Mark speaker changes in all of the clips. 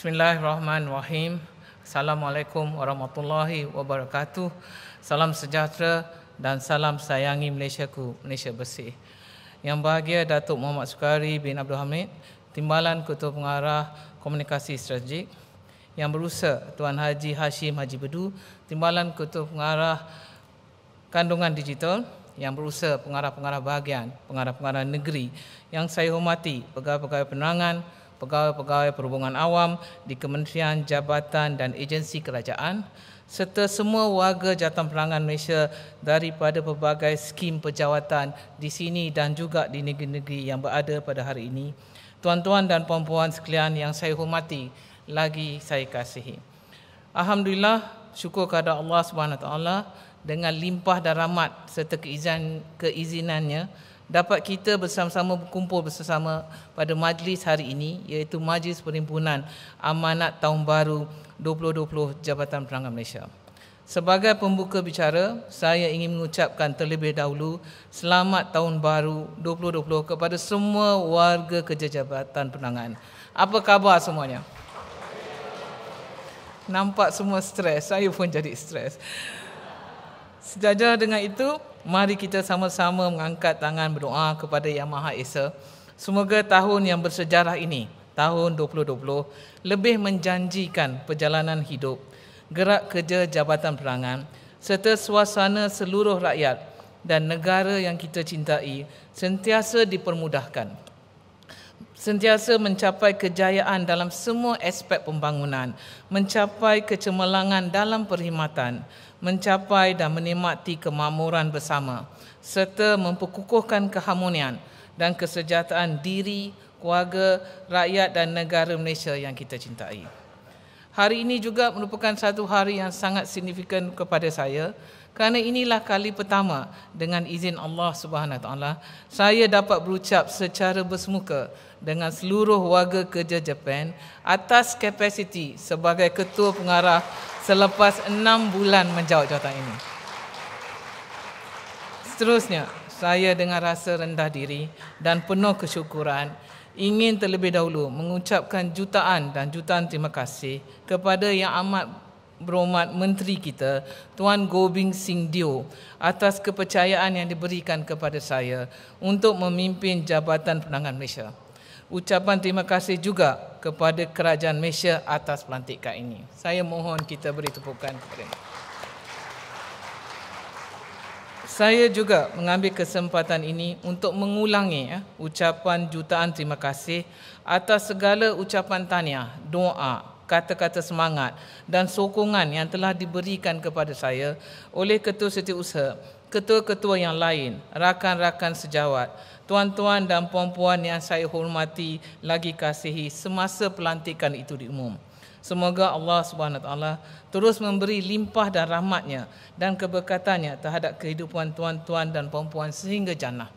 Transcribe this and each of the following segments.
Speaker 1: Bismillahirrahmanirrahim. Assalamualaikum warahmatullahi wabarakatuh. Salam sejahtera dan salam sayangi Malaysiaku, Malaysia bersih. Yang bahagia Datuk Muhammad Sukari bin Abdul Hamid, Timbalan Ketua Pengarah Komunikasi Strategik. Yang berusaha Tuan Haji Hashim Haji Bedu, Timbalan Ketua Pengarah Kandungan Digital. Yang berusaha Pengarah-Pengarah Bahagian, Pengarah-Pengarah Negeri. Yang saya hormati, Pegawai-Pegawai Penerangan, pegawai-pegawai perhubungan awam di kementerian, jabatan dan agensi kerajaan serta semua warga jawatan pelanggan Malaysia daripada pelbagai skim pejawatan di sini dan juga di negeri-negeri yang berada pada hari ini. Tuan-tuan dan puan-puan sekalian yang saya hormati, lagi saya kasihi. Alhamdulillah, syukur kepada Allah Subhanahu Taala dengan limpah dan rahmat serta keizinan keizinannya dapat kita bersama-sama berkumpul bersama pada majlis hari ini iaitu majlis perhimpunan amanat tahun baru 2020 Jabatan Perangai Malaysia. Sebagai pembuka bicara, saya ingin mengucapkan terlebih dahulu selamat tahun baru 2020 kepada semua warga kerja Jabatan Penangan. Apa khabar semuanya? Nampak semua stres, saya pun jadi stres. Sejajar dengan itu, mari kita sama-sama mengangkat tangan berdoa kepada Yang Maha Esa. Semoga tahun yang bersejarah ini, tahun 2020, lebih menjanjikan perjalanan hidup, gerak kerja Jabatan Perangan serta suasana seluruh rakyat dan negara yang kita cintai sentiasa dipermudahkan sentiasa mencapai kejayaan dalam semua aspek pembangunan, mencapai kecemerlangan dalam perkhidmatan, mencapai dan menikmati kemamuran bersama serta memperkukuhkan keharmonian dan kesejahteraan diri, keluarga, rakyat dan negara Malaysia yang kita cintai. Hari ini juga merupakan satu hari yang sangat signifikan kepada saya kerana inilah kali pertama dengan izin Allah Subhanahu Taala saya dapat berucap secara bersemuka dengan seluruh warga kerja Jepun atas kapasiti sebagai ketua pengarah selepas enam bulan menjawab jawatan ini. Seterusnya, saya dengan rasa rendah diri dan penuh kesyukuran ingin terlebih dahulu mengucapkan jutaan dan jutaan terima kasih kepada yang amat berhormat menteri kita Tuan Gobing Singh Dio atas kepercayaan yang diberikan kepada saya untuk memimpin Jabatan Penangan Malaysia ucapan terima kasih juga kepada kerajaan Malaysia atas pelantikan ini. Saya mohon kita beri tepukan kepada Saya juga mengambil kesempatan ini untuk mengulangi ya, ucapan jutaan terima kasih atas segala ucapan tanya, doa, kata-kata semangat dan sokongan yang telah diberikan kepada saya oleh Ketua Setiausaha ketua-ketua yang lain, rakan-rakan sejawat, tuan-tuan dan puan-puan yang saya hormati lagi kasihi semasa pelantikan itu diumum. Semoga Allah Subhanahu Wataala terus memberi limpah dan rahmatnya dan keberkatannya terhadap kehidupan tuan-tuan dan puan-puan sehingga jannah.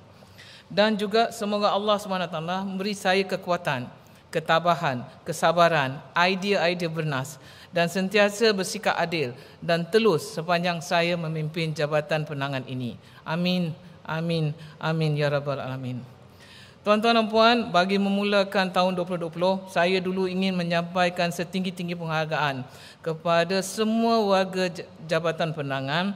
Speaker 1: Dan juga semoga Allah Subhanahu Wataala memberi saya kekuatan, ketabahan, kesabaran, idea-idea bernas dan sentiasa bersikap adil dan telus sepanjang saya memimpin jabatan penangan ini. Amin. Amin. Amin ya rabbal alamin. Tuan-tuan dan puan, bagi memulakan tahun 2020, saya dulu ingin menyampaikan setinggi-tinggi penghargaan kepada semua warga Jabatan Penangan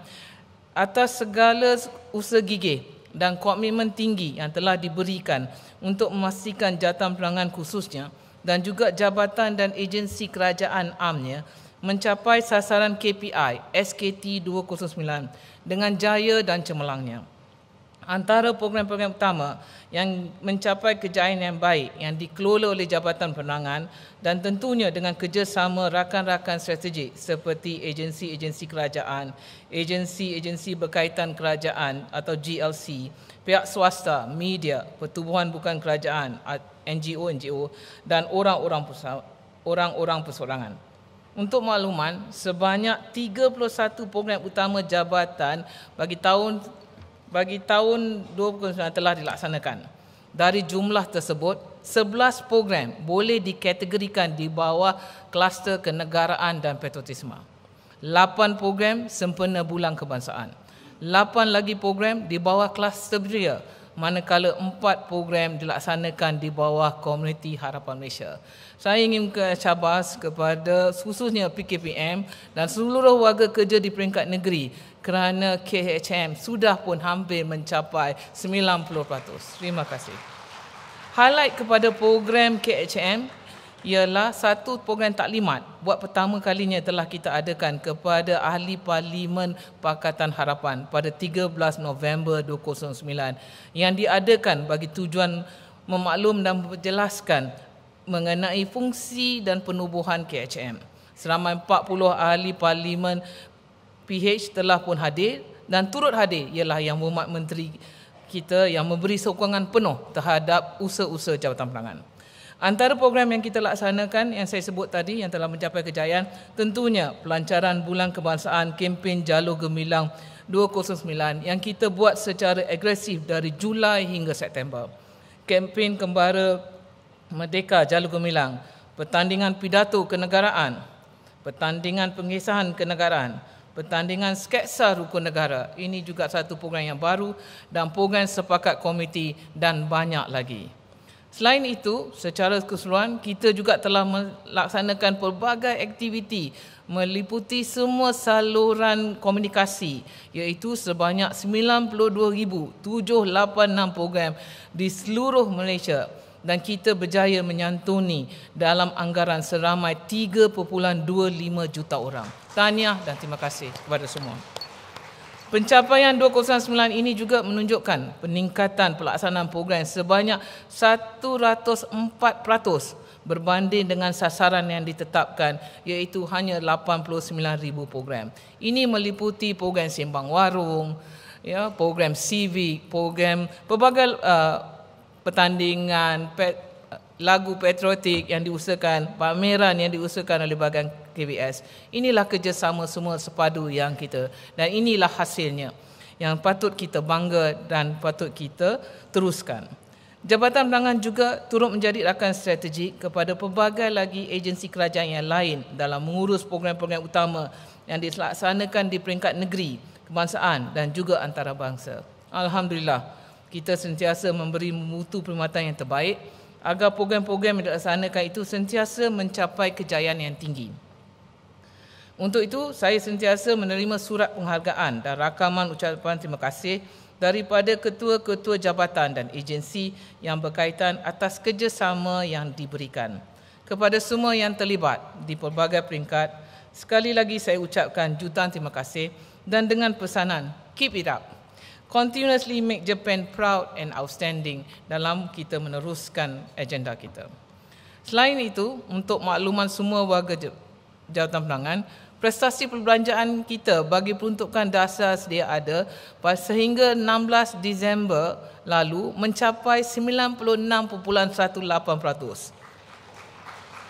Speaker 1: atas segala usaha gigih dan komitmen tinggi yang telah diberikan untuk memastikan jatah pelanggan khususnya dan juga jabatan dan agensi kerajaan amnya mencapai sasaran KPI SKT 2009 dengan jaya dan cemerlangnya. Antara program-program utama yang mencapai kejayaan yang baik yang dikelola oleh Jabatan Penerangan dan tentunya dengan kerjasama rakan-rakan strategik seperti agensi-agensi kerajaan, agensi-agensi berkaitan kerajaan atau GLC, pihak swasta, media, pertubuhan bukan kerajaan NGO-NGO dan orang-orang orang-orang persorangan. Untuk makluman, sebanyak 31 program utama jabatan bagi tahun bagi tahun 2019 telah dilaksanakan. Dari jumlah tersebut, 11 program boleh dikategorikan di bawah kluster kenegaraan dan patriotisme. 8 program sempena bulan kebangsaan. 8 lagi program di bawah kluster beria manakala empat program dilaksanakan di bawah Komuniti Harapan Malaysia. Saya ingin cabas kepada khususnya PKPM dan seluruh warga kerja di peringkat negeri kerana KHM sudah pun hampir mencapai 90%. Terima kasih. Highlight kepada program KHM ialah satu program taklimat buat pertama kalinya telah kita adakan kepada ahli parlimen Pakatan Harapan pada 13 November 2009 yang diadakan bagi tujuan memaklum dan menjelaskan mengenai fungsi dan penubuhan KHM. Seramai 40 ahli parlimen PH telah pun hadir dan turut hadir ialah Yang Berhormat Menteri kita yang memberi sokongan penuh terhadap usaha-usaha jabatan pelanggan. Antara program yang kita laksanakan yang saya sebut tadi yang telah mencapai kejayaan tentunya pelancaran Bulan Kebangsaan Kempen Jalur Gemilang 2009 yang kita buat secara agresif dari Julai hingga September. Kempen Kembara Merdeka Jalur Gemilang, pertandingan pidato kenegaraan, pertandingan pengesahan kenegaraan, pertandingan sketsa rukun negara. Ini juga satu program yang baru dan program sepakat komiti dan banyak lagi. Selain itu, secara keseluruhan kita juga telah melaksanakan pelbagai aktiviti meliputi semua saluran komunikasi iaitu sebanyak 92,786 program di seluruh Malaysia dan kita berjaya menyantuni dalam anggaran seramai 3.25 juta orang. Tahniah dan terima kasih kepada semua. Pencapaian 209 ini juga menunjukkan peningkatan pelaksanaan program sebanyak 104% berbanding dengan sasaran yang ditetapkan iaitu hanya 89,000 program. Ini meliputi program simbang Warung, ya, program CV, program pelbagai uh, pertandingan, pet, lagu patriotik yang diusahakan, pameran yang diusahakan oleh bahagian KBS. Inilah kerjasama semua sepadu yang kita dan inilah hasilnya yang patut kita bangga dan patut kita teruskan. Jabatan Penerangan juga turut menjadi rakan strategik kepada pelbagai lagi agensi kerajaan yang lain dalam mengurus program-program utama yang dilaksanakan di peringkat negeri, kebangsaan dan juga antarabangsa. Alhamdulillah, kita sentiasa memberi mutu perkhidmatan yang terbaik agar program-program yang dilaksanakan itu sentiasa mencapai kejayaan yang tinggi. Untuk itu, saya sentiasa menerima surat penghargaan dan rakaman ucapan terima kasih daripada ketua-ketua jabatan dan agensi yang berkaitan atas kerjasama yang diberikan. Kepada semua yang terlibat di pelbagai peringkat, sekali lagi saya ucapkan jutaan terima kasih dan dengan pesanan, keep it up. Continuously make Japan proud and outstanding dalam kita meneruskan agenda kita. Selain itu, untuk makluman semua warga Jawatan Penangan, prestasi perbelanjaan kita bagi peruntukan dasar sedia ada sehingga 16 Disember lalu mencapai 96.18%.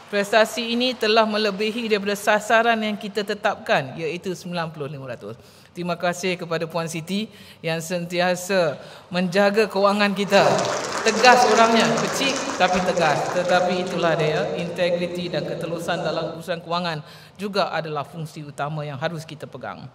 Speaker 1: Prestasi ini telah melebihi daripada sasaran yang kita tetapkan iaitu 9500. Terima kasih kepada Puan Siti yang sentiasa menjaga kewangan kita. Tegas orangnya, kecil tapi tegas. Tetapi itulah dia, integriti dan ketelusan dalam urusan kewangan juga adalah fungsi utama yang harus kita pegang.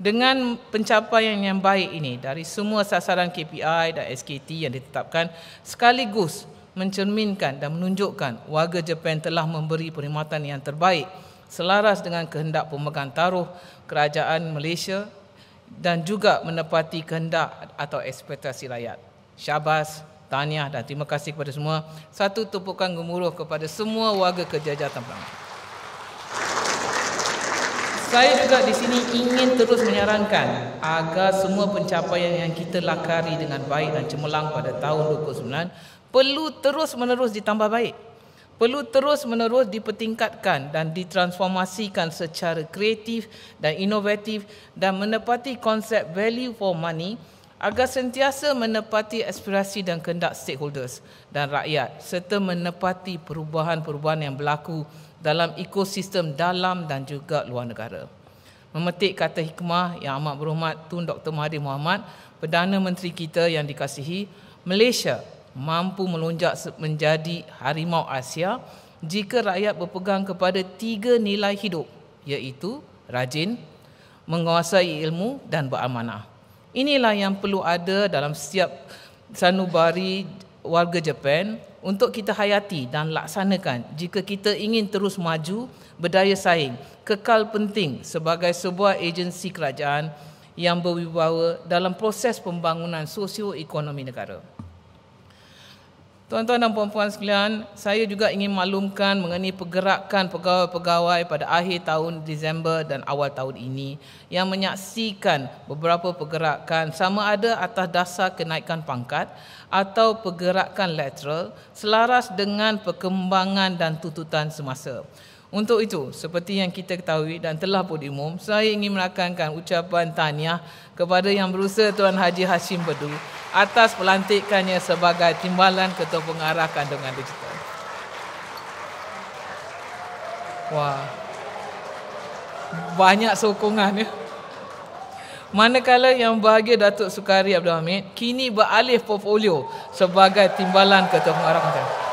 Speaker 1: Dengan pencapaian yang baik ini dari semua sasaran KPI dan SKT yang ditetapkan sekaligus mencerminkan dan menunjukkan warga Jepun telah memberi perkhidmatan yang terbaik selaras dengan kehendak pemegang taruh kerajaan Malaysia dan juga menepati kehendak atau ekspektasi rakyat. Syabas, tahniah dan terima kasih kepada semua. Satu tepukan gemuruh kepada semua warga kerjaya tempat. Saya juga di sini ingin terus menyarankan agar semua pencapaian yang kita lakari dengan baik dan cemerlang pada tahun 2009 perlu terus menerus ditambah baik perlu terus menerus dipertingkatkan dan ditransformasikan secara kreatif dan inovatif dan menepati konsep value for money agar sentiasa menepati aspirasi dan kehendak stakeholders dan rakyat serta menepati perubahan-perubahan yang berlaku dalam ekosistem dalam dan juga luar negara. Memetik kata hikmah yang amat berhormat Tun Dr. Mahathir Mohamad, Perdana Menteri kita yang dikasihi, Malaysia mampu melonjak menjadi harimau Asia jika rakyat berpegang kepada tiga nilai hidup iaitu rajin, menguasai ilmu dan beramanah. Inilah yang perlu ada dalam setiap sanubari warga Jepun untuk kita hayati dan laksanakan jika kita ingin terus maju, berdaya saing, kekal penting sebagai sebuah agensi kerajaan yang berwibawa dalam proses pembangunan sosioekonomi negara. Tuan-tuan dan puan-puan sekalian, saya juga ingin maklumkan mengenai pergerakan pegawai-pegawai pada akhir tahun Disember dan awal tahun ini yang menyaksikan beberapa pergerakan sama ada atas dasar kenaikan pangkat atau pergerakan lateral selaras dengan perkembangan dan tuntutan semasa. Untuk itu, seperti yang kita ketahui dan telah pun umum, saya ingin melakankan ucapan tahniah kepada yang berusaha Tuan Haji Hashim Bedu atas pelantikannya sebagai Timbalan Ketua Pengarah Kandungan Digital. Wah, banyak sokongan ya. Manakala yang bahagia Datuk Sukari Abdul Hamid kini beralih portfolio sebagai Timbalan Ketua Pengarah Kandungan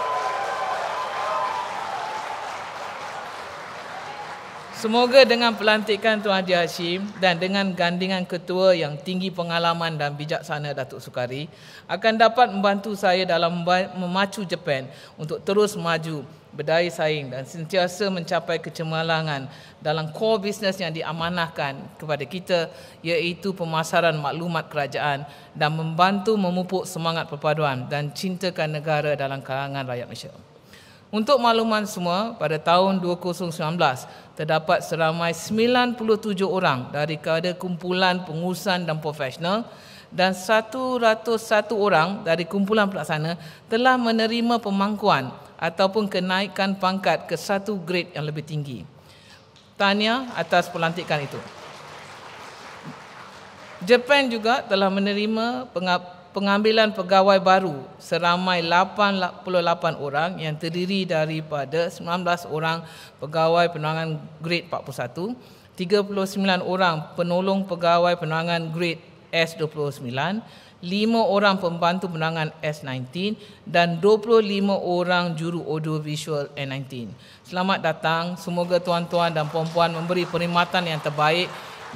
Speaker 1: Semoga dengan pelantikan Tuan Haji Hashim dan dengan gandingan ketua yang tinggi pengalaman dan bijaksana Datuk Sukari akan dapat membantu saya dalam memacu Jepun untuk terus maju berdaya saing dan sentiasa mencapai kecemerlangan dalam core bisnes yang diamanahkan kepada kita iaitu pemasaran maklumat kerajaan dan membantu memupuk semangat perpaduan dan cintakan negara dalam kalangan rakyat Malaysia. Untuk makluman semua, pada tahun 2019, terdapat seramai 97 orang dari kepada kumpulan pengurusan dan profesional dan 101 orang dari kumpulan pelaksana telah menerima pemangkuan ataupun kenaikan pangkat ke satu grade yang lebih tinggi. Tanya atas pelantikan itu. Jepun juga telah menerima pengambilan pegawai baru seramai 88 orang yang terdiri daripada 19 orang pegawai penerangan grade 41, 39 orang penolong pegawai penerangan grade S29, 5 orang pembantu penerangan S19 dan 25 orang juru audio visual N19. Selamat datang, semoga tuan-tuan dan puan-puan memberi perkhidmatan yang terbaik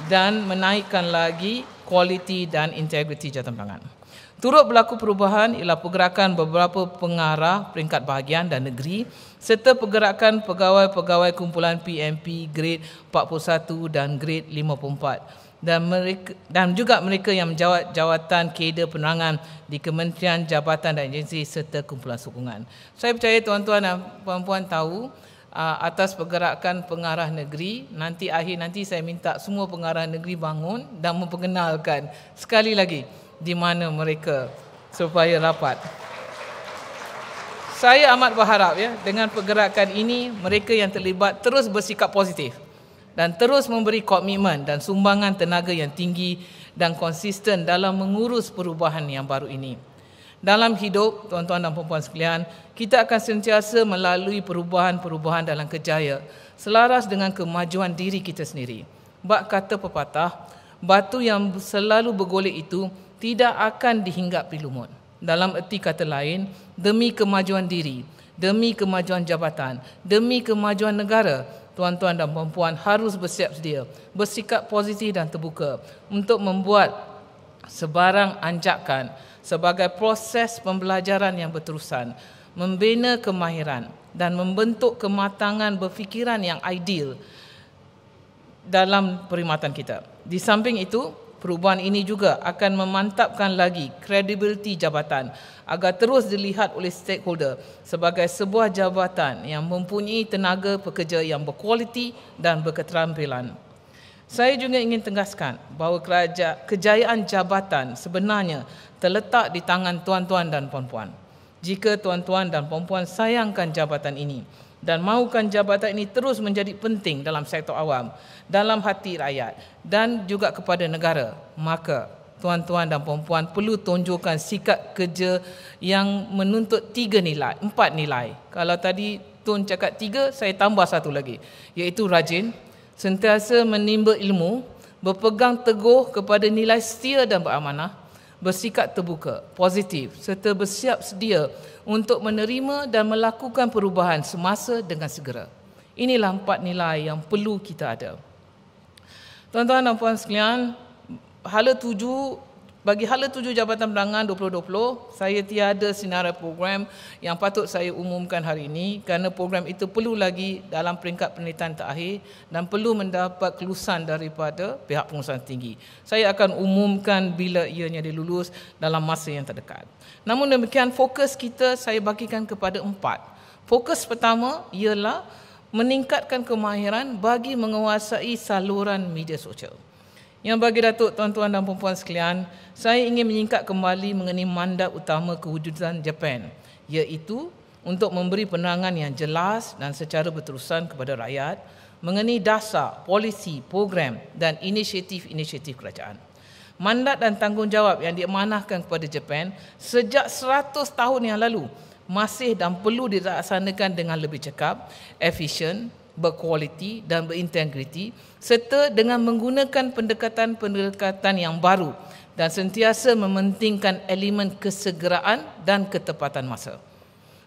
Speaker 1: dan menaikkan lagi kualiti dan integriti jatuh tangan. Turut berlaku perubahan ialah pergerakan beberapa pengarah peringkat bahagian dan negeri serta pergerakan pegawai-pegawai kumpulan PMP grade 41 dan grade 54 dan mereka dan juga mereka yang menjawat jawatan kader penerangan di kementerian jabatan dan agensi serta kumpulan sokongan. Saya percaya tuan-tuan dan puan-puan tahu atas pergerakan pengarah negeri nanti akhir nanti saya minta semua pengarah negeri bangun dan memperkenalkan sekali lagi di mana mereka supaya rapat. Saya amat berharap ya dengan pergerakan ini mereka yang terlibat terus bersikap positif dan terus memberi komitmen dan sumbangan tenaga yang tinggi dan konsisten dalam mengurus perubahan yang baru ini. Dalam hidup tuan-tuan dan puan-puan sekalian, kita akan sentiasa melalui perubahan-perubahan dalam kejaya selaras dengan kemajuan diri kita sendiri. Bak kata pepatah, batu yang selalu bergolek itu tidak akan dihinggap di lumut. Dalam erti kata lain, demi kemajuan diri, demi kemajuan jabatan, demi kemajuan negara, tuan-tuan dan puan-puan harus bersiap sedia, bersikap positif dan terbuka untuk membuat sebarang anjakan sebagai proses pembelajaran yang berterusan, membina kemahiran dan membentuk kematangan berfikiran yang ideal dalam perkhidmatan kita. Di samping itu, Perubahan ini juga akan memantapkan lagi kredibiliti jabatan agar terus dilihat oleh stakeholder sebagai sebuah jabatan yang mempunyai tenaga pekerja yang berkualiti dan berketerampilan. Saya juga ingin tegaskan bahawa kejayaan jabatan sebenarnya terletak di tangan tuan-tuan dan puan-puan. Jika tuan-tuan dan puan-puan sayangkan jabatan ini, dan mahukan jabatan ini terus menjadi penting dalam sektor awam, dalam hati rakyat dan juga kepada negara. Maka tuan-tuan dan puan-puan perlu tunjukkan sikap kerja yang menuntut tiga nilai, empat nilai. Kalau tadi Tun cakap tiga, saya tambah satu lagi, iaitu rajin, sentiasa menimba ilmu, berpegang teguh kepada nilai setia dan beramanah, bersikap terbuka, positif serta bersiap sedia untuk menerima dan melakukan perubahan semasa dengan segera. Inilah empat nilai yang perlu kita ada. Tuan-tuan dan puan sekalian, hala tuju bagi hala tujuh Jabatan Penerangan 2020, saya tiada senarai program yang patut saya umumkan hari ini kerana program itu perlu lagi dalam peringkat penelitian terakhir dan perlu mendapat kelulusan daripada pihak pengurusan tinggi. Saya akan umumkan bila ianya dilulus dalam masa yang terdekat. Namun demikian, fokus kita saya bagikan kepada empat. Fokus pertama ialah meningkatkan kemahiran bagi menguasai saluran media sosial. Yang bagi Datuk tuan-tuan dan puan-puan sekalian, saya ingin menyingkat kembali mengenai mandat utama kewujudan Jepun, iaitu untuk memberi penerangan yang jelas dan secara berterusan kepada rakyat mengenai dasar, polisi, program dan inisiatif-inisiatif kerajaan. Mandat dan tanggungjawab yang diamanahkan kepada Jepun sejak 100 tahun yang lalu masih dan perlu dilaksanakan dengan lebih cekap, efisien berkualiti dan berintegriti serta dengan menggunakan pendekatan-pendekatan yang baru dan sentiasa mementingkan elemen kesegeraan dan ketepatan masa.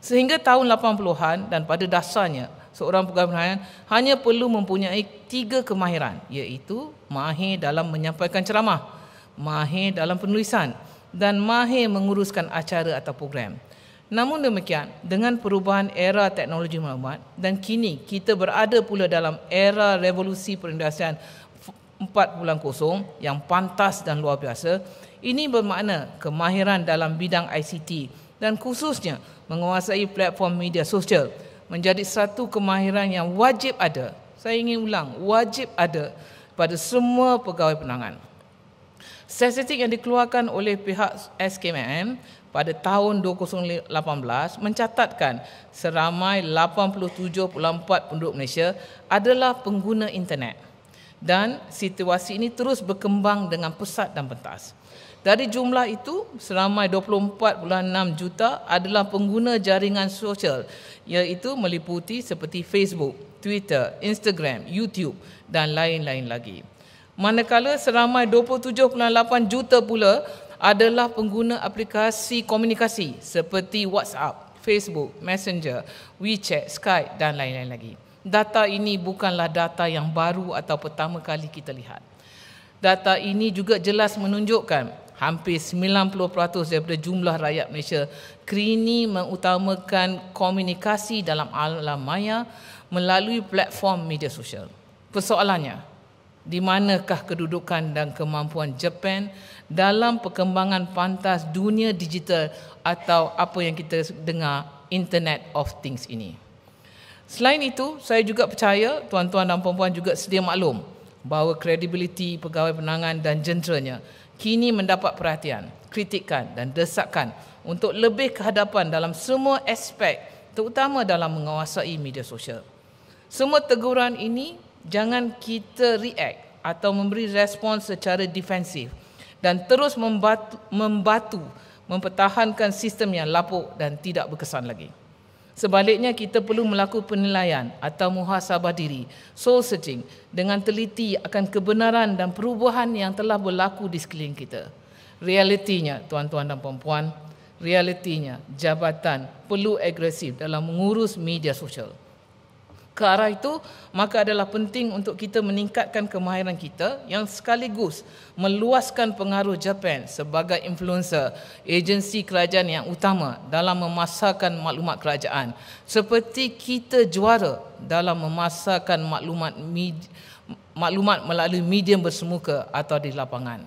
Speaker 1: Sehingga tahun 80-an dan pada dasarnya seorang pegawai penerangan hanya perlu mempunyai tiga kemahiran iaitu mahir dalam menyampaikan ceramah, mahir dalam penulisan dan mahir menguruskan acara atau program. Namun demikian, dengan perubahan era teknologi maklumat dan kini kita berada pula dalam era revolusi perindustrian 4.0 yang pantas dan luar biasa, ini bermakna kemahiran dalam bidang ICT dan khususnya menguasai platform media sosial menjadi satu kemahiran yang wajib ada. Saya ingin ulang, wajib ada pada semua pegawai penangan. Statistik yang dikeluarkan oleh pihak SKMM pada tahun 2018 mencatatkan seramai 87.4 penduduk Malaysia adalah pengguna internet dan situasi ini terus berkembang dengan pesat dan pentas. Dari jumlah itu, seramai 24.6 juta adalah pengguna jaringan sosial iaitu meliputi seperti Facebook, Twitter, Instagram, YouTube dan lain-lain lagi. Manakala seramai 27.8 juta pula adalah pengguna aplikasi komunikasi seperti WhatsApp, Facebook, Messenger, WeChat, Skype dan lain-lain lagi. Data ini bukanlah data yang baru atau pertama kali kita lihat. Data ini juga jelas menunjukkan hampir 90% daripada jumlah rakyat Malaysia kini mengutamakan komunikasi dalam alam maya melalui platform media sosial. Persoalannya, di manakah kedudukan dan kemampuan Jepun dalam perkembangan fantas dunia digital atau apa yang kita dengar Internet of Things ini. Selain itu, saya juga percaya tuan-tuan dan puan-puan juga sedia maklum bahawa kredibiliti pegawai penangan dan jenteranya kini mendapat perhatian, kritikan dan desakan untuk lebih kehadapan dalam semua aspek terutama dalam menguasai media sosial. Semua teguran ini jangan kita react atau memberi respon secara defensif dan terus membatu, membatu mempertahankan sistem yang lapuk dan tidak berkesan lagi. Sebaliknya kita perlu melakukan penilaian atau muhasabah diri, soul searching dengan teliti akan kebenaran dan perubahan yang telah berlaku di sekeliling kita. Realitinya, tuan-tuan dan puan-puan, realitinya jabatan perlu agresif dalam mengurus media sosial ke arah itu maka adalah penting untuk kita meningkatkan kemahiran kita yang sekaligus meluaskan pengaruh Japan sebagai influencer agensi kerajaan yang utama dalam memasarkan maklumat kerajaan seperti kita juara dalam memasarkan maklumat maklumat melalui medium bersemuka atau di lapangan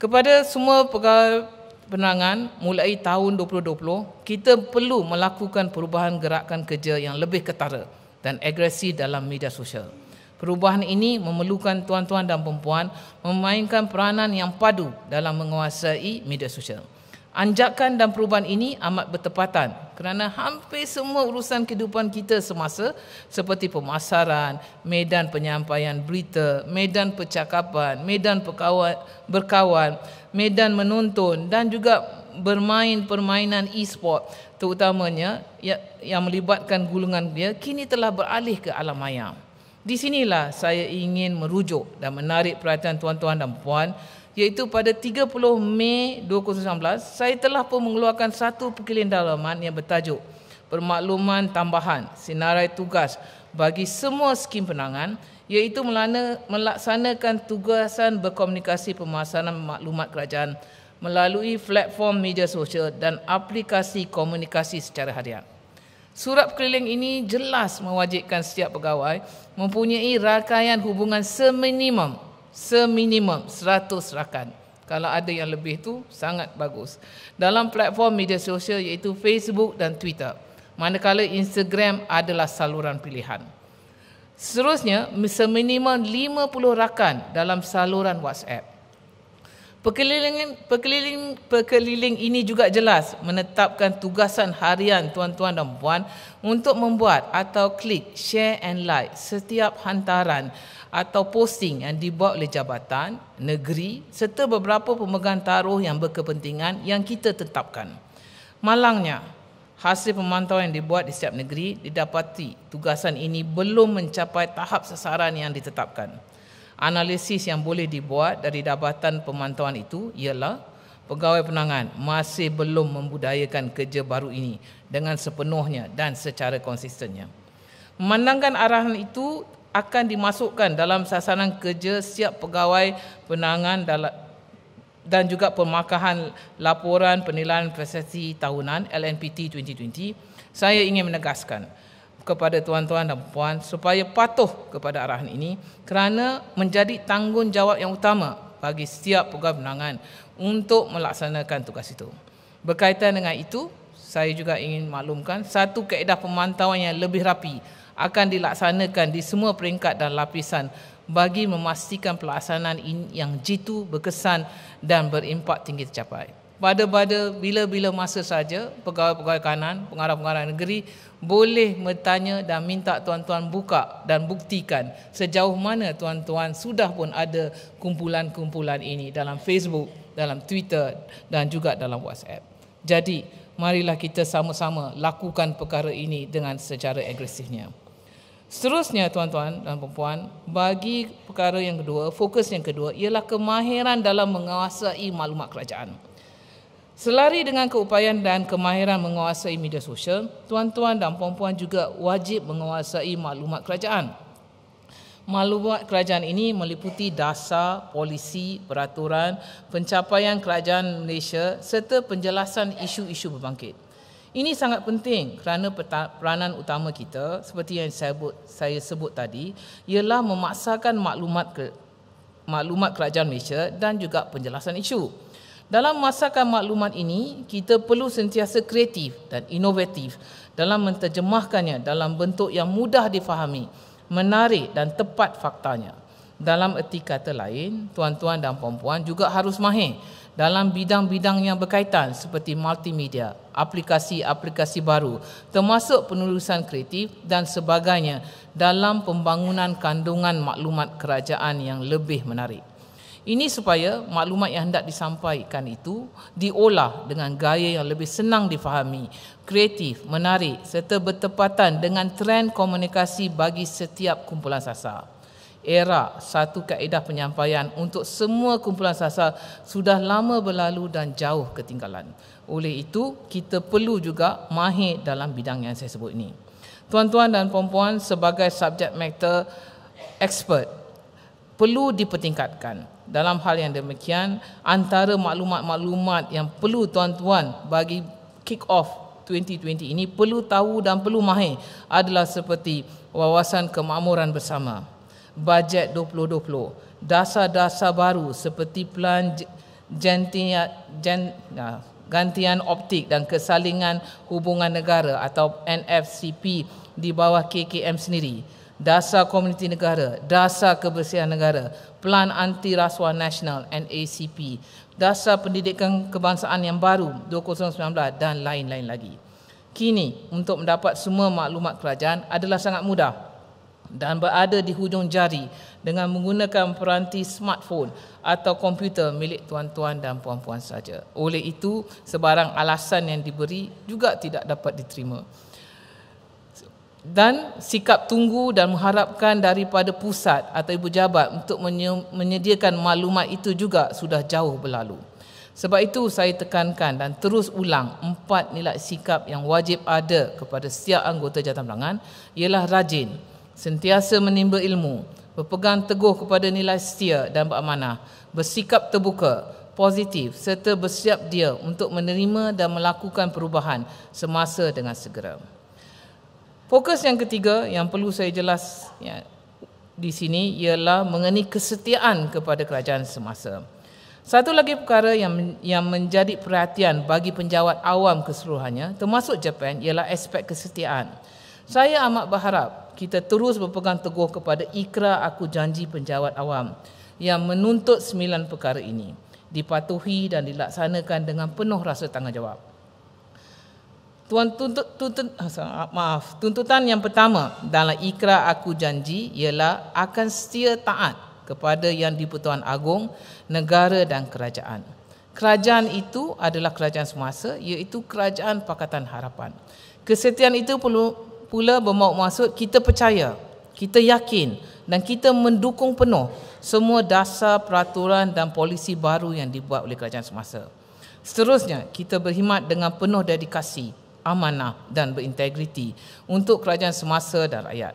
Speaker 1: kepada semua pegawai penerangan mulai tahun 2020, kita perlu melakukan perubahan gerakan kerja yang lebih ketara dan agresi dalam media sosial. Perubahan ini memerlukan tuan-tuan dan perempuan memainkan peranan yang padu dalam menguasai media sosial. Anjakan dan perubahan ini amat bertepatan kerana hampir semua urusan kehidupan kita semasa seperti pemasaran, medan penyampaian berita, medan percakapan, medan perkawan, berkawan, medan menonton dan juga bermain permainan e-sport terutamanya ya, yang, melibatkan gulungan dia kini telah beralih ke alam maya. Di sinilah saya ingin merujuk dan menarik perhatian tuan-tuan dan puan iaitu pada 30 Mei 2019 saya telah pun mengeluarkan satu pekilin dalaman yang bertajuk Permakluman Tambahan Senarai Tugas bagi semua skim penangan iaitu melaksanakan tugasan berkomunikasi pemasaran maklumat kerajaan melalui platform media sosial dan aplikasi komunikasi secara harian. Surat keliling ini jelas mewajibkan setiap pegawai mempunyai rakaian hubungan seminimum seminimum 100 rakan. Kalau ada yang lebih tu sangat bagus. Dalam platform media sosial iaitu Facebook dan Twitter. Manakala Instagram adalah saluran pilihan. Seterusnya, seminimum 50 rakan dalam saluran WhatsApp. Perkelilingan perkeliling perkeliling ini juga jelas menetapkan tugasan harian tuan-tuan dan puan untuk membuat atau klik share and like setiap hantaran atau posting yang dibuat oleh jabatan negeri serta beberapa pemegang taruh yang berkepentingan yang kita tetapkan. Malangnya, hasil pemantauan yang dibuat di setiap negeri didapati tugasan ini belum mencapai tahap sasaran yang ditetapkan. Analisis yang boleh dibuat dari dapatan pemantauan itu ialah pegawai penangan masih belum membudayakan kerja baru ini dengan sepenuhnya dan secara konsistennya. Memandangkan arahan itu, akan dimasukkan dalam sasaran kerja setiap pegawai penangan dalam dan juga pemakahan laporan penilaian prestasi tahunan LNPT 2020 saya ingin menegaskan kepada tuan-tuan dan puan supaya patuh kepada arahan ini kerana menjadi tanggungjawab yang utama bagi setiap pegawai penangan untuk melaksanakan tugas itu. Berkaitan dengan itu, saya juga ingin maklumkan satu kaedah pemantauan yang lebih rapi akan dilaksanakan di semua peringkat dan lapisan bagi memastikan pelaksanaan ini yang jitu berkesan dan berimpak tinggi tercapai. Pada-pada bila-bila masa saja pegawai-pegawai kanan, pengarah-pengarah negeri boleh bertanya dan minta tuan-tuan buka dan buktikan sejauh mana tuan-tuan sudah pun ada kumpulan-kumpulan ini dalam Facebook, dalam Twitter dan juga dalam WhatsApp. Jadi, marilah kita sama-sama lakukan perkara ini dengan secara agresifnya. Seterusnya tuan-tuan dan puan-puan, bagi perkara yang kedua, fokus yang kedua ialah kemahiran dalam menguasai maklumat kerajaan. Selari dengan keupayaan dan kemahiran menguasai media sosial, tuan-tuan dan puan-puan juga wajib menguasai maklumat kerajaan. Maklumat kerajaan ini meliputi dasar, polisi, peraturan, pencapaian kerajaan Malaysia serta penjelasan isu-isu berbangkit. Ini sangat penting kerana peranan utama kita seperti yang saya sebut, saya sebut tadi ialah memaksakan maklumat ke, maklumat kerajaan Malaysia dan juga penjelasan isu. Dalam memaksakan maklumat ini, kita perlu sentiasa kreatif dan inovatif dalam menterjemahkannya dalam bentuk yang mudah difahami, menarik dan tepat faktanya. Dalam erti kata lain, tuan-tuan dan puan-puan juga harus mahir dalam bidang-bidang yang berkaitan seperti multimedia, aplikasi-aplikasi baru termasuk penulisan kreatif dan sebagainya dalam pembangunan kandungan maklumat kerajaan yang lebih menarik. Ini supaya maklumat yang hendak disampaikan itu diolah dengan gaya yang lebih senang difahami, kreatif, menarik serta bertepatan dengan trend komunikasi bagi setiap kumpulan sasaran era satu kaedah penyampaian untuk semua kumpulan sasar sudah lama berlalu dan jauh ketinggalan. Oleh itu, kita perlu juga mahir dalam bidang yang saya sebut ini. Tuan-tuan dan puan-puan sebagai subject matter expert perlu dipertingkatkan. Dalam hal yang demikian, antara maklumat-maklumat yang perlu tuan-tuan bagi kick off 2020 ini perlu tahu dan perlu mahir adalah seperti wawasan kemakmuran bersama bajet 2020. Dasar-dasar baru seperti pelan jentia, ya, gantian optik dan kesalingan hubungan negara atau NFCP di bawah KKM sendiri. Dasar komuniti negara, dasar kebersihan negara, pelan anti rasuah nasional NACP, dasar pendidikan kebangsaan yang baru 2019 dan lain-lain lagi. Kini untuk mendapat semua maklumat kerajaan adalah sangat mudah dan berada di hujung jari dengan menggunakan peranti smartphone atau komputer milik tuan-tuan dan puan-puan saja. Oleh itu, sebarang alasan yang diberi juga tidak dapat diterima. Dan sikap tunggu dan mengharapkan daripada pusat atau ibu jabat untuk menyediakan maklumat itu juga sudah jauh berlalu. Sebab itu saya tekankan dan terus ulang empat nilai sikap yang wajib ada kepada setiap anggota jabatan pelanggan ialah rajin, sentiasa menimba ilmu, berpegang teguh kepada nilai setia dan beramanah, bersikap terbuka, positif serta bersiap dia untuk menerima dan melakukan perubahan semasa dengan segera. Fokus yang ketiga yang perlu saya jelas ya, di sini ialah mengenai kesetiaan kepada kerajaan semasa. Satu lagi perkara yang yang menjadi perhatian bagi penjawat awam keseluruhannya termasuk Jepun ialah aspek kesetiaan. Saya amat berharap kita terus berpegang teguh kepada ikrar aku janji penjawat awam yang menuntut sembilan perkara ini dipatuhi dan dilaksanakan dengan penuh rasa tanggungjawab. Tuan tuntut, tuntut, ah, ah, maaf, tuntutan yang pertama dalam ikrar aku janji ialah akan setia taat kepada yang di-Pertuan Agong, negara dan kerajaan. Kerajaan itu adalah kerajaan semasa iaitu kerajaan Pakatan Harapan. Kesetiaan itu perlu pula bermaksud kita percaya, kita yakin dan kita mendukung penuh semua dasar peraturan dan polisi baru yang dibuat oleh kerajaan semasa. Seterusnya, kita berkhidmat dengan penuh dedikasi, amanah dan berintegriti untuk kerajaan semasa dan rakyat.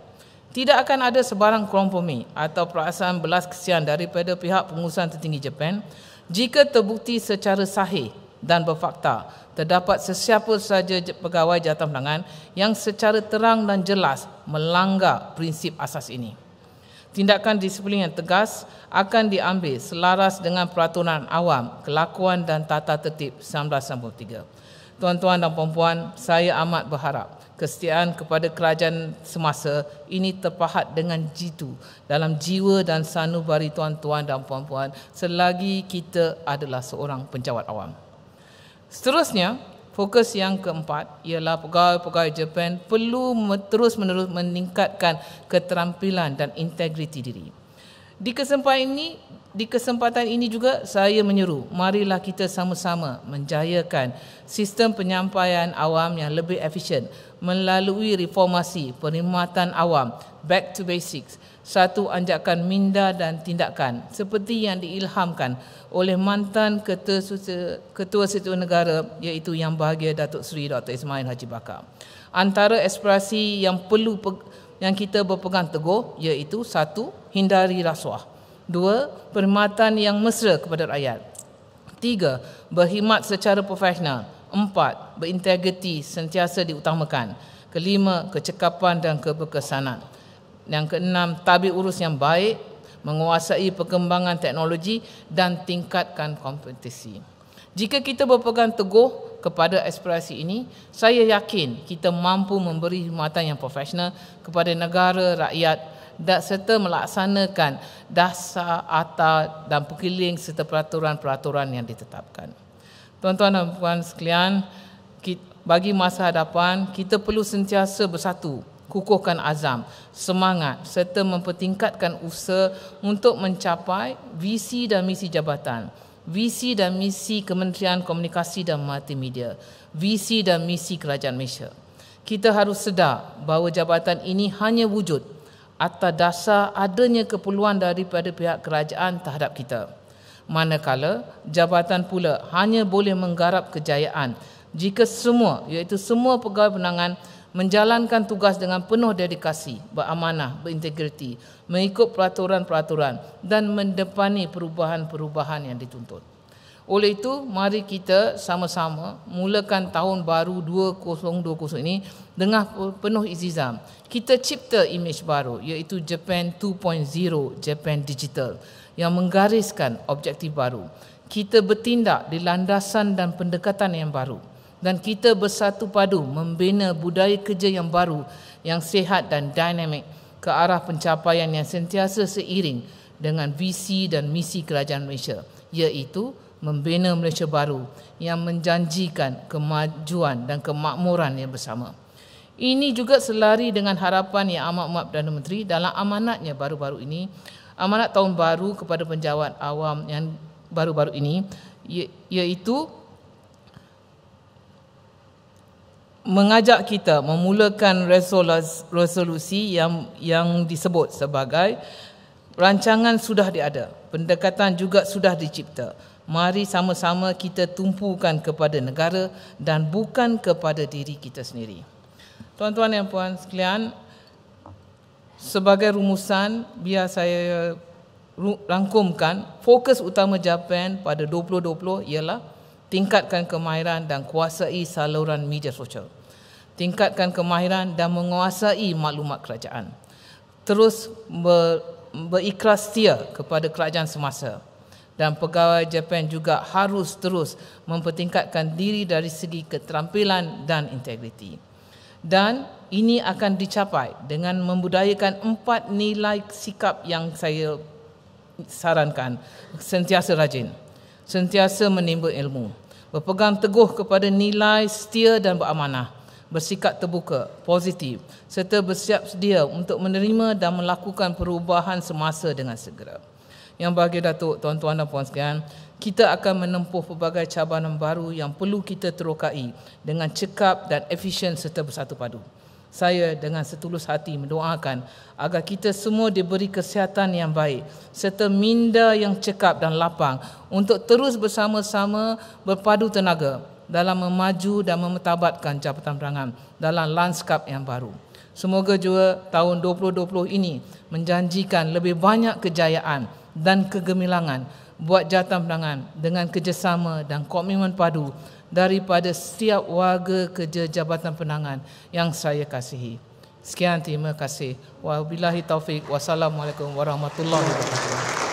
Speaker 1: Tidak akan ada sebarang kompromi atau perasaan belas kesian daripada pihak pengurusan tertinggi Jepun jika terbukti secara sahih dan berfakta terdapat sesiapa sahaja pegawai jawatan penangan yang secara terang dan jelas melanggar prinsip asas ini. Tindakan disiplin yang tegas akan diambil selaras dengan peraturan awam kelakuan dan tata tertib 1993. Tuan-tuan dan puan-puan, saya amat berharap kesetiaan kepada kerajaan semasa ini terpahat dengan jitu dalam jiwa dan sanubari tuan-tuan dan puan-puan selagi kita adalah seorang penjawat awam. Seterusnya, fokus yang keempat ialah pegawai-pegawai Jepun perlu terus-menerus meningkatkan keterampilan dan integriti diri. Di kesempatan ini, di kesempatan ini juga saya menyeru, marilah kita sama-sama menjayakan sistem penyampaian awam yang lebih efisien, melalui reformasi perkhidmatan awam back to basics satu anjakan minda dan tindakan seperti yang diilhamkan oleh mantan ketua ketua setua negara iaitu yang bahagia Datuk Seri Dr Ismail Haji Bakar antara ekspresi yang perlu yang kita berpegang teguh iaitu satu hindari rasuah dua perkhidmatan yang mesra kepada rakyat tiga berkhidmat secara profesional Empat, berintegriti sentiasa diutamakan. Kelima, kecekapan dan keberkesanan. Yang keenam, tabi urus yang baik, menguasai perkembangan teknologi dan tingkatkan kompetisi. Jika kita berpegang teguh kepada aspirasi ini, saya yakin kita mampu memberi khidmatan yang profesional kepada negara, rakyat dan serta melaksanakan dasar, atas dan pekiling serta peraturan-peraturan yang ditetapkan tuan-tuan dan puan sekalian, bagi masa hadapan, kita perlu sentiasa bersatu, kukuhkan azam, semangat serta mempertingkatkan usaha untuk mencapai visi dan misi jabatan, visi dan misi Kementerian Komunikasi dan Multimedia, visi dan misi Kerajaan Malaysia. Kita harus sedar bahawa jabatan ini hanya wujud atas dasar adanya keperluan daripada pihak kerajaan terhadap kita. Manakala jabatan pula hanya boleh menggarap kejayaan jika semua iaitu semua pegawai penangan menjalankan tugas dengan penuh dedikasi, beramanah, berintegriti, mengikut peraturan-peraturan dan mendepani perubahan-perubahan yang dituntut. Oleh itu, mari kita sama-sama mulakan tahun baru 2020 ini dengan penuh izizam. Kita cipta imej baru iaitu Japan 2.0, Japan Digital yang menggariskan objektif baru. Kita bertindak di landasan dan pendekatan yang baru dan kita bersatu padu membina budaya kerja yang baru yang sehat dan dinamik ke arah pencapaian yang sentiasa seiring dengan visi dan misi kerajaan Malaysia iaitu membina Malaysia baru yang menjanjikan kemajuan dan kemakmuran yang bersama. Ini juga selari dengan harapan yang amat-amat Perdana Menteri dalam amanatnya baru-baru ini amanat tahun baru kepada penjawat awam yang baru-baru ini iaitu mengajak kita memulakan resolusi yang yang disebut sebagai rancangan sudah diada pendekatan juga sudah dicipta mari sama-sama kita tumpukan kepada negara dan bukan kepada diri kita sendiri tuan-tuan dan puan sekalian sebagai rumusan biar saya rangkumkan fokus utama Japan pada 2020 ialah tingkatkan kemahiran dan kuasai saluran media sosial tingkatkan kemahiran dan menguasai maklumat kerajaan terus ber, berikhlas setia kepada kerajaan semasa dan pegawai Japan juga harus terus mempertingkatkan diri dari segi keterampilan dan integriti dan ini akan dicapai dengan membudayakan empat nilai sikap yang saya sarankan sentiasa rajin sentiasa menimba ilmu berpegang teguh kepada nilai setia dan beramanah bersikap terbuka positif serta bersiap sedia untuk menerima dan melakukan perubahan semasa dengan segera yang bahagia datuk tuan-tuan dan puan sekalian kita akan menempuh pelbagai cabaran baru yang perlu kita terokai dengan cekap dan efisien serta bersatu padu saya dengan setulus hati mendoakan agar kita semua diberi kesihatan yang baik serta minda yang cekap dan lapang untuk terus bersama-sama berpadu tenaga dalam memaju dan memetabatkan jabatan perangan dalam lanskap yang baru. Semoga juga tahun 2020 ini menjanjikan lebih banyak kejayaan dan kegemilangan buat jabatan perangan dengan kerjasama dan komitmen padu daripada setiap warga kerja Jabatan Penangan yang saya kasihi. Sekian terima kasih. Wa Wabillahi taufik. Wassalamualaikum warahmatullahi wabarakatuh.